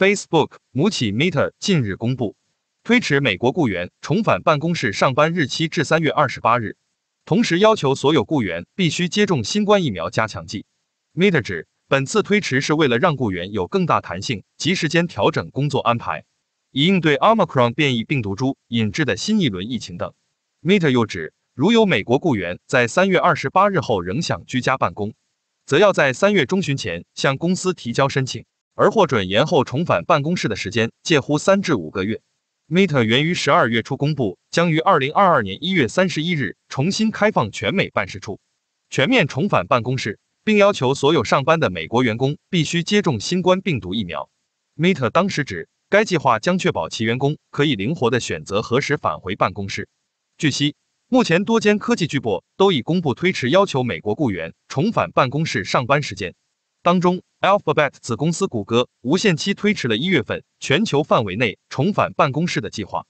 Facebook 母企 Meta 近日公布，推迟美国雇员重返办公室上班日期至三月二十八日，同时要求所有雇员必须接种新冠疫苗加强剂。Meta 指，本次推迟是为了让雇员有更大弹性，及时间调整工作安排，以应对 Omicron 变异病毒株引致的新一轮疫情等。Meta 又指，如有美国雇员在三月二十八日后仍想居家办公，则要在三月中旬前向公司提交申请。而获准延后重返办公室的时间介乎三至五个月。Meta 源于十二月初公布，将于二零二二年一月三十一日重新开放全美办事处，全面重返办公室，并要求所有上班的美国员工必须接种新冠病毒疫苗。Meta 当时指，该计划将确保其员工可以灵活地选择何时返回办公室。据悉，目前多间科技巨擘都已公布推迟要求美国雇员重返办公室上班时间。当中，alphabet 子公司谷歌无限期推迟了一月份全球范围内重返办公室的计划。